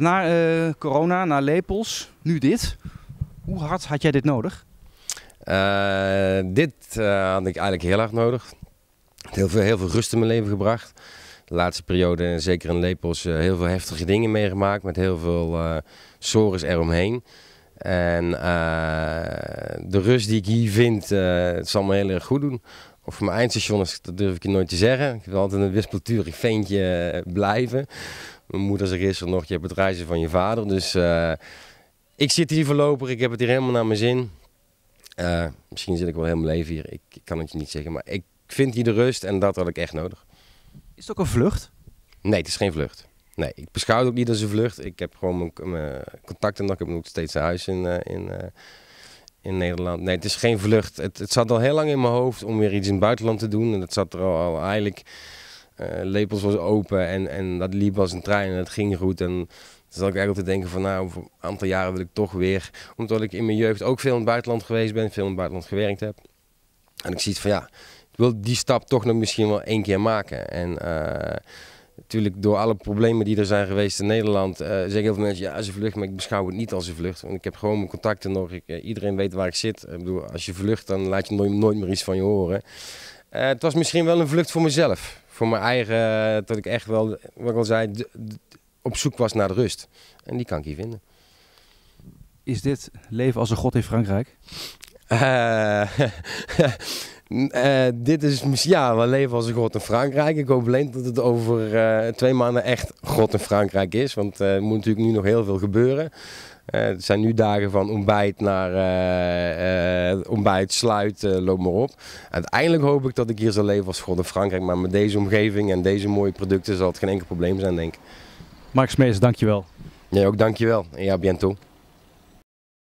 Na eh, corona, na lepels, nu dit. Hoe hard had jij dit nodig? Eh, dit eh, had ik eigenlijk heel hard nodig. Het heeft heel veel rust in mijn leven gebracht. De laatste periode, zeker in lepels, heel veel heftige dingen meegemaakt. Met heel veel uh, sores eromheen. En de rust die ik hier vind, het zal me heel erg goed doen of mijn eindstation is, dat durf ik je nooit te zeggen. Ik wil altijd een wispelturig ventje eh, blijven. Mijn moeder is er gisteren nog, je hebt het reizen van je vader. Dus eh, ik zit hier voorlopig, ik heb het hier helemaal naar mijn zin. Eh, misschien zit ik wel heel mijn leven hier, ik, kan het je niet zeggen. Maar ik vind hier de rust en dat had ik echt nodig. Is het ook een vlucht? Nee, het is geen vlucht. Nee, ik beschouw het ook niet als een vlucht. Ik heb gewoon mijn, contacten nog. Ik heb nog steeds een huis in, in in Nederland. Nee, het is geen vlucht. Het, het zat al heel lang in mijn hoofd om weer iets in het buitenland te doen. En dat zat er al, al eigenlijk. Eh, lepels was open en, en dat liep als een trein en het ging goed. En toen zat ik eigenlijk te denken van nou, over een aantal jaren wil ik toch weer. Omdat ik in mijn jeugd ook veel in het buitenland geweest ben, veel in het buitenland gewerkt heb. En ik zie het van ja, ik wil die stap toch nog misschien wel één keer maken. En eh, Natuurlijk, door alle problemen die er zijn geweest in Nederland, uh, zeggen heel veel mensen, ja, ze vlucht, maar ik beschouw het niet als een vlucht. Want ik heb gewoon mijn contacten nog, ik, eh, iedereen weet waar ik zit. Ik bedoel, als je vlucht, dan laat je nooit, meer iets van je horen. Eh, het was misschien wel een vlucht voor mezelf. Voor mijn eigen, dat ik echt wel, wat ik al zei, op zoek was naar de rust. En die kan ik hier vinden. Is dit leven als een god in Frankrijk? Eh, dit is, ja, we leven als een god in Frankrijk. Ik hoop alleen dat het over eh, twee maanden echt god in Frankrijk is. Want eh, er moet natuurlijk nu nog heel veel gebeuren. het zijn nu dagen van ontbijt naar ontbijt, sluit, loop maar op. Uiteindelijk hoop ik dat ik hier zal leven als god in Frankrijk. Maar met deze omgeving en deze mooie producten zal het geen enkel probleem zijn, denk ik. Mark Smees, dankjewel. Jij ja, ook dankjewel. En ja, bientôt.